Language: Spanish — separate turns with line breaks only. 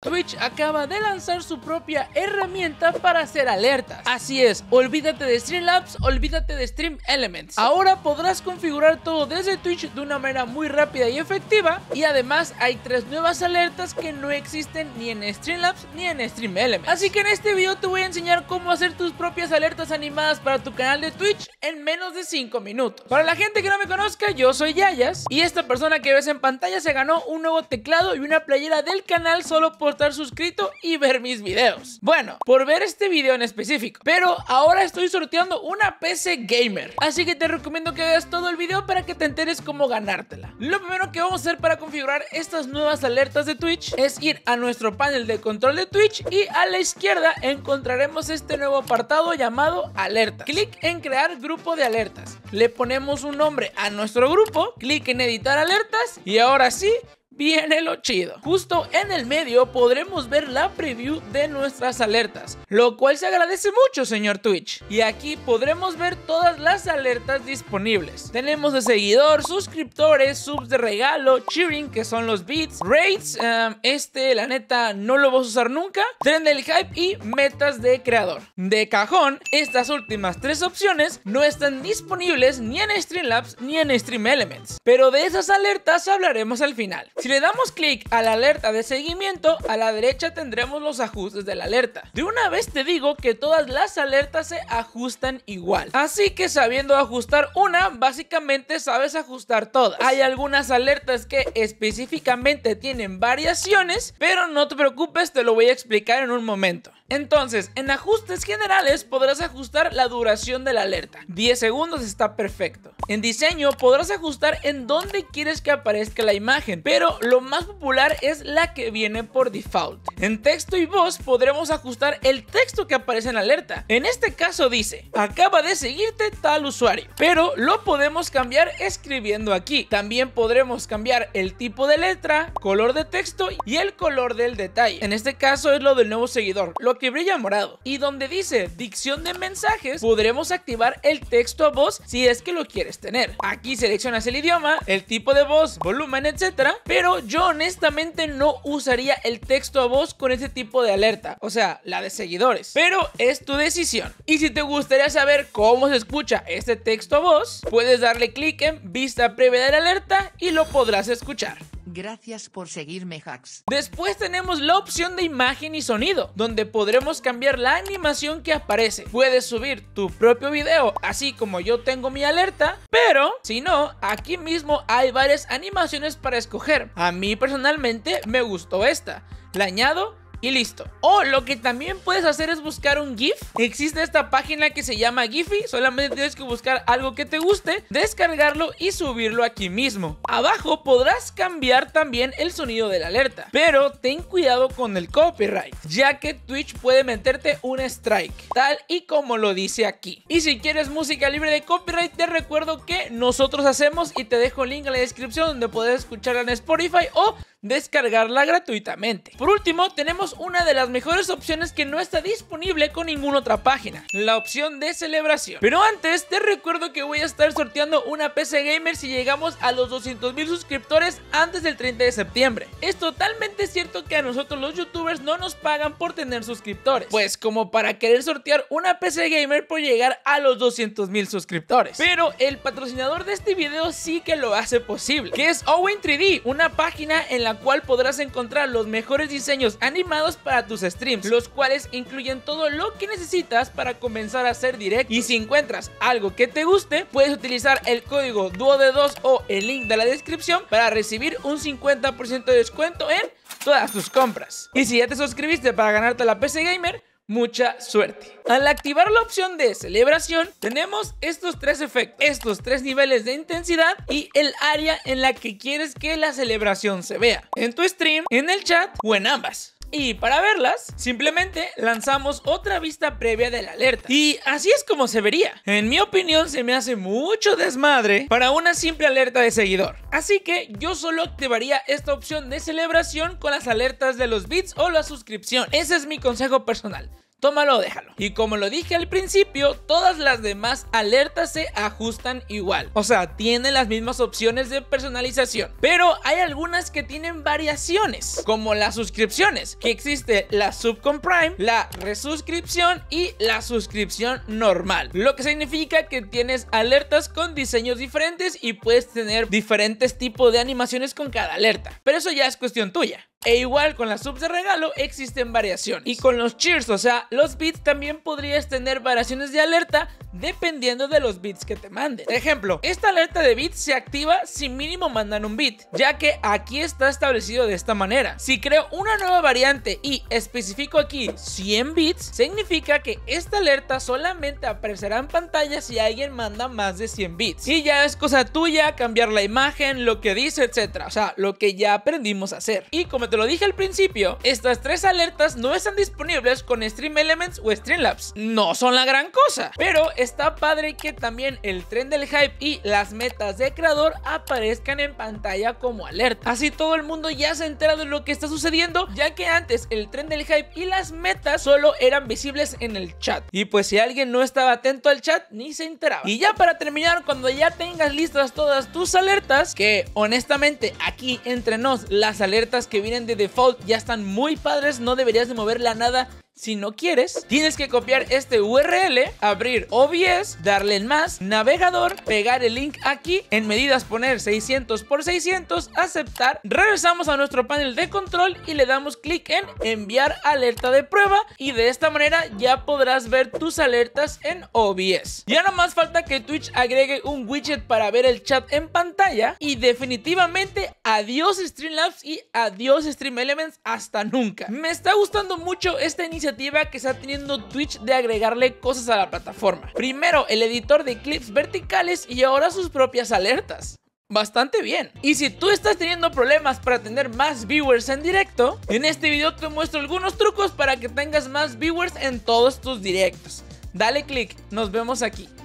Twitch acaba de lanzar su propia herramienta para hacer alertas. Así es, olvídate de Streamlabs, olvídate de Stream Elements. Ahora podrás configurar todo desde Twitch de una manera muy rápida y efectiva. Y además hay tres nuevas alertas que no existen ni en Streamlabs ni en Stream Elements. Así que en este video te voy a enseñar cómo hacer tus propias alertas animadas para tu canal de Twitch en menos de 5 minutos. Para la gente que no me conozca, yo soy Yayas. Y esta persona que ves en pantalla se ganó un nuevo teclado y una playera del canal solo por estar suscrito y ver mis videos. Bueno, por ver este video en específico. Pero ahora estoy sorteando una PC Gamer. Así que te recomiendo que veas todo el video para que te enteres cómo ganártela. Lo primero que vamos a hacer para configurar estas nuevas alertas de Twitch es ir a nuestro panel de control de Twitch y a la izquierda encontraremos este nuevo apartado llamado alerta Clic en crear grupo de alertas. Le ponemos un nombre a nuestro grupo, clic en editar alertas y ahora sí viene lo chido. Justo en el medio podremos ver la preview de nuestras alertas, lo cual se agradece mucho señor Twitch. Y aquí podremos ver todas las alertas disponibles. Tenemos de seguidor, suscriptores, subs de regalo, cheering que son los beats, raids, em, este la neta no lo vas a usar nunca, trend del hype y metas de creador. De cajón, estas últimas tres opciones no están disponibles ni en Streamlabs ni en Stream Elements, pero de esas alertas hablaremos al final. Si le damos clic a la alerta de seguimiento, a la derecha tendremos los ajustes de la alerta. De una vez te digo que todas las alertas se ajustan igual. Así que sabiendo ajustar una, básicamente sabes ajustar todas. Hay algunas alertas que específicamente tienen variaciones, pero no te preocupes, te lo voy a explicar en un momento. Entonces, en ajustes generales podrás ajustar la duración de la alerta. 10 segundos está perfecto. En diseño podrás ajustar en dónde quieres que aparezca la imagen, pero lo más popular es la que viene por default. En texto y voz podremos ajustar el texto que aparece en la alerta. En este caso dice, acaba de seguirte tal usuario, pero lo podemos cambiar escribiendo aquí. También podremos cambiar el tipo de letra, color de texto y el color del detalle. En este caso es lo del nuevo seguidor, lo que brilla morado. Y donde dice dicción de mensajes, podremos activar el texto a voz si es que lo quieres tener. Aquí seleccionas el idioma, el tipo de voz, volumen, etcétera. Pero yo honestamente no usaría el texto a voz con este tipo de alerta, o sea, la de seguidores. Pero es tu decisión. Y si te gustaría saber cómo se escucha este texto a voz, puedes darle clic en vista previa de la alerta y lo podrás escuchar. Gracias por seguirme, hacks. Después tenemos la opción de imagen y sonido, donde podremos cambiar la animación que aparece. Puedes subir tu propio video, así como yo tengo mi alerta, pero si no, aquí mismo hay varias animaciones para escoger. A mí personalmente me gustó esta. La añado y listo. O lo que también puedes hacer es buscar un GIF. Existe esta página que se llama Giphy. Solamente tienes que buscar algo que te guste, descargarlo y subirlo aquí mismo. Abajo podrás cambiar también el sonido de la alerta. Pero ten cuidado con el copyright, ya que Twitch puede meterte un strike, tal y como lo dice aquí. Y si quieres música libre de copyright, te recuerdo que nosotros hacemos y te dejo el link en la descripción donde puedes escucharla en Spotify o descargarla gratuitamente. Por último, tenemos una de las mejores opciones que no está disponible con ninguna otra página, la opción de celebración. Pero antes, te recuerdo que voy a estar sorteando una PC Gamer si llegamos a los 200 mil suscriptores antes del 30 de septiembre. Es totalmente cierto que a nosotros los youtubers no nos pagan por tener suscriptores, pues como para querer sortear una PC Gamer por llegar a los 200 mil suscriptores. Pero el patrocinador de este video sí que lo hace posible, que es Owen 3D, una página en la cual podrás encontrar los mejores diseños animados para tus streams, los cuales incluyen todo lo que necesitas para comenzar a hacer directo. Y si encuentras algo que te guste, puedes utilizar el código DUODE2 o el link de la descripción para recibir un 50% de descuento en todas tus compras. Y si ya te suscribiste para ganarte la PC Gamer, mucha suerte. Al activar la opción de celebración, tenemos estos tres efectos, estos tres niveles de intensidad y el área en la que quieres que la celebración se vea, en tu stream, en el chat o en ambas. Y para verlas, simplemente lanzamos otra vista previa de la alerta. Y así es como se vería. En mi opinión se me hace mucho desmadre para una simple alerta de seguidor. Así que yo solo activaría esta opción de celebración con las alertas de los bits o la suscripción. Ese es mi consejo personal tómalo o déjalo. Y como lo dije al principio, todas las demás alertas se ajustan igual. O sea, tienen las mismas opciones de personalización. Pero hay algunas que tienen variaciones, como las suscripciones, que existe la subcomprime, la resuscripción y la suscripción normal. Lo que significa que tienes alertas con diseños diferentes y puedes tener diferentes tipos de animaciones con cada alerta. Pero eso ya es cuestión tuya. E igual con las subs de regalo existen variaciones. Y con los cheers, o sea, los beats también podrías tener variaciones de alerta dependiendo de los bits que te manden. ejemplo, esta alerta de bits se activa si mínimo mandan un bit, ya que aquí está establecido de esta manera. Si creo una nueva variante y especifico aquí 100 bits, significa que esta alerta solamente aparecerá en pantalla si alguien manda más de 100 bits. Y ya es cosa tuya cambiar la imagen, lo que dice, etcétera, o sea, lo que ya aprendimos a hacer. Y como te lo dije al principio, estas tres alertas no están disponibles con Stream Elements o Streamlabs. No son la gran cosa, pero está padre que también el tren del hype y las metas de creador aparezcan en pantalla como alerta. Así todo el mundo ya se entera de lo que está sucediendo, ya que antes el tren del hype y las metas solo eran visibles en el chat. Y pues si alguien no estaba atento al chat, ni se enteraba. Y ya para terminar, cuando ya tengas listas todas tus alertas, que honestamente aquí entre nos, las alertas que vienen de default ya están muy padres, no deberías de moverla nada si no quieres, tienes que copiar este URL, abrir OBS, darle en más, navegador, pegar el link aquí, en medidas poner 600 por 600, aceptar, regresamos a nuestro panel de control y le damos clic en enviar alerta de prueba y de esta manera ya podrás ver tus alertas en OBS. Ya no más falta que Twitch agregue un widget para ver el chat en pantalla y definitivamente adiós Streamlabs y adiós Stream Elements hasta nunca. Me está gustando mucho esta iniciativa que está teniendo Twitch de agregarle cosas a la plataforma. Primero, el editor de clips verticales y ahora sus propias alertas bastante bien. Y si tú estás teniendo problemas para tener más viewers en directo, en este video te muestro algunos trucos para que tengas más viewers en todos tus directos. Dale click, nos vemos aquí.